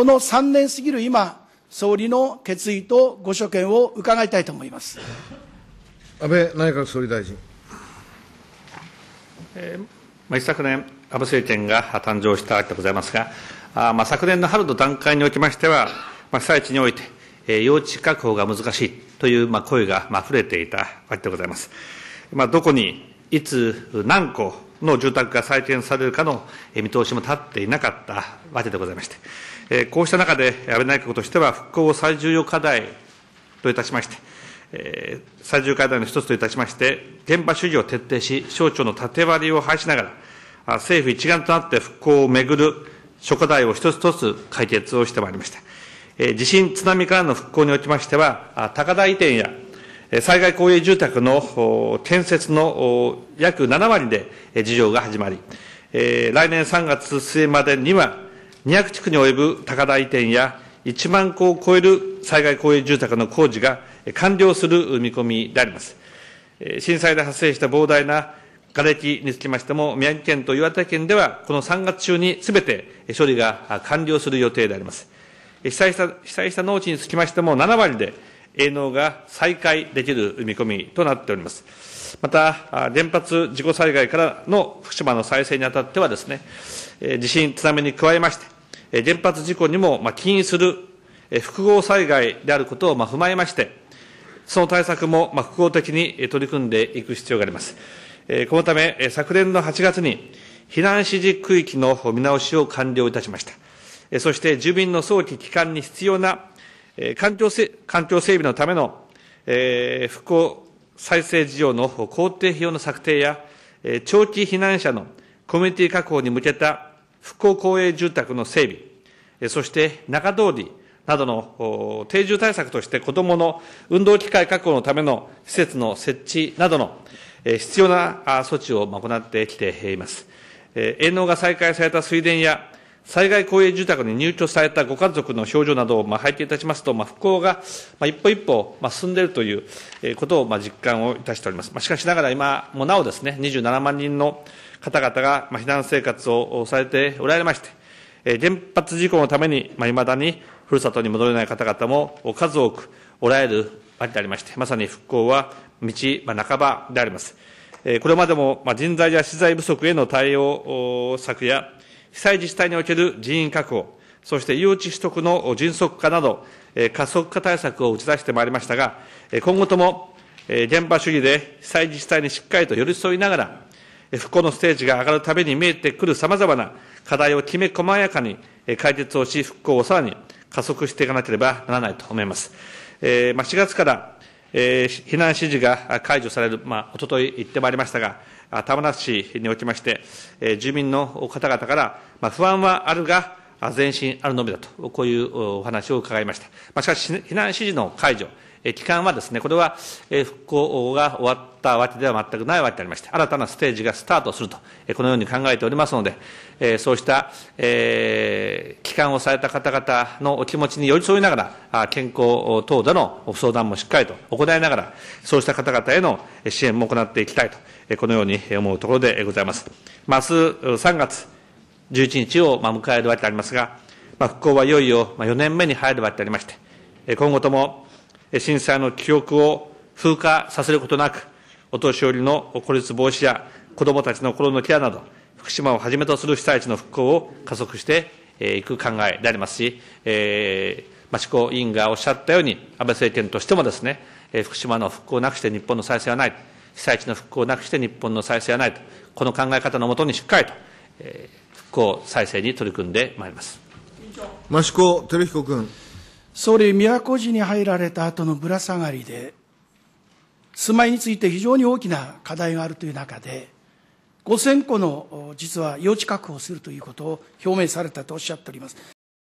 この3年過ぎる今、総理の決意とご所見を伺いたいと思います安倍内閣総理大臣。えーまあ、一昨年、安倍政権が誕生したわけでございますが、あまあ昨年の春の段階におきましては、まあ、被災地において、えー、用地確保が難しいという、まあ、声が、まあ溢れていたわけでございます。まあ、どこに、いつ、何個の住宅が再建されるかの見通しも立っていなかったわけでございまして、こうした中で、安倍内閣としては、復興を最重要課題といたしまして、最重要課題の一つといたしまして、現場主義を徹底し、省庁の縦割りを廃しながら、政府一丸となって復興をめぐる諸課題を一つ一つ解決をしてまいりました。地震、津波からの復興におきましては、高台移転や災害公営住宅の建設の約7割で事業が始まり、来年3月末までには、200地区に及ぶ高台移転や、1万戸を超える災害公営住宅の工事が完了する見込みであります。震災で発生した膨大な瓦礫につきましても、宮城県と岩手県では、この3月中にすべて処理が完了する予定であります。被災した被災した農地につきましても、7割で営農が再開できる見込みとなっております。また、原発事故災害からの福島の再生にあたってはですね、地震、津波に加えまして、原発事故にも起因する複合災害であることを踏まえまして、その対策も複合的に取り組んでいく必要があります。このため、昨年の8月に、避難指示区域の見直しを完了いたしました。そして、住民の早期帰還に必要な環境環境整備のための復興再生事業の工程費用の策定や、長期避難者のコミュニティ確保に向けた復興公営住宅の整備、そして中通りなどの定住対策として子どもの運動機会確保のための施設の設置などの必要な措置を行ってきています。営農が再開された水田や災害公営住宅に入居されたご家族の表情などを拝見いたしますと、復興が一歩一歩進んでいるということを実感をいたしております。しかしながら今もなおですね、27万人の方々が避難生活をされておられまして、原発事故のために、いまだにふるさとに戻れない方々も数多くおられるけでありまして、まさに復興は道半ばであります。これまでも人材や資材不足への対応策や、被災自治体における人員確保、そして誘致取得の迅速化など、加速化対策を打ち出してまいりましたが、今後とも現場主義で被災自治体にしっかりと寄り添いながら、復興のステージが上がるために見えてくるさまざまな課題をきめ細やかに解決をし、復興をさらに加速していかなければならないと思います。えー、まあ、4月から、えー、避難指示が解除される、まあ、おととい言ってまいりましたが、玉名市におきまして、えー、住民の方々から、まあ、不安はあるが、前進あるのみだと、こういうお話を伺いました。まあ、しかし、避難指示の解除、期間はですね、これは復興が終わったわけでは全くないわけでありまして、新たなステージがスタートすると、このように考えておりますので、そうした帰還をされた方々のお気持ちに寄り添いながら、健康等での相談もしっかりと行いながら、そうした方々への支援も行っていきたいと、このように思うところでございます。まあ、明日3月11日を迎えるわけでありますが、まあ、復興はいよいよ4年目に入るわけでありまして、今後とも震災の記憶を風化させることなく、お年寄りの孤立防止や子どもたちの心のケアなど、福島をはじめとする被災地の復興を加速していく考えでありますし、えー、益子委員がおっしゃったように、安倍政権としてもですね、福島の復興なくして日本の再生はない、被災地の復興なくして日本の再生はないと、この考え方のもとにしっかりと、えー、復興再生に取り組んでまいります。益子照彦君。総理、古路に入られた後のぶら下がりで、住まいについて非常に大きな課題があるという中で、5000戸の実は用地確保するということを表明されたとおっしゃっております。